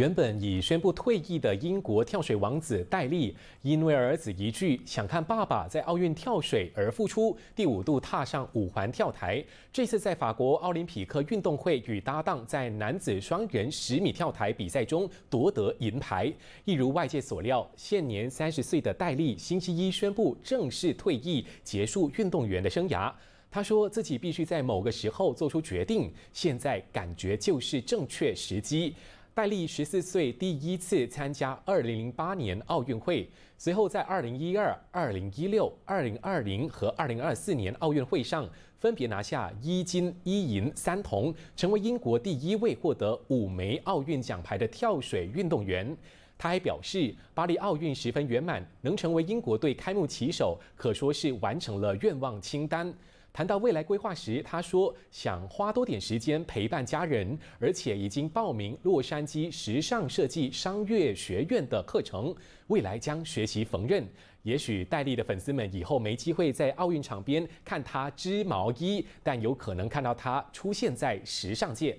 原本已宣布退役的英国跳水王子戴利，因为儿子一句想看爸爸在奥运跳水而复出，第五度踏上五环跳台。这次在法国奥林匹克运动会与搭档在男子双人十米跳台比赛中夺得银牌。一如外界所料，现年三十岁的戴利星期一宣布正式退役，结束运动员的生涯。他说自己必须在某个时候做出决定，现在感觉就是正确时机。戴笠十四岁第一次参加二零零八年奥运会，随后在二零一二、二零一六、二零二零和二零二四年奥运会上分别拿下一金一银三铜，成为英国第一位获得五枚奥运奖牌的跳水运动员。他还表示，巴黎奥运十分圆满，能成为英国队开幕旗手，可说是完成了愿望清单。谈到未来规划时，他说想花多点时间陪伴家人，而且已经报名洛杉矶时尚设计商业学院的课程，未来将学习缝纫。也许戴丽的粉丝们以后没机会在奥运场边看他织毛衣，但有可能看到他出现在时尚界。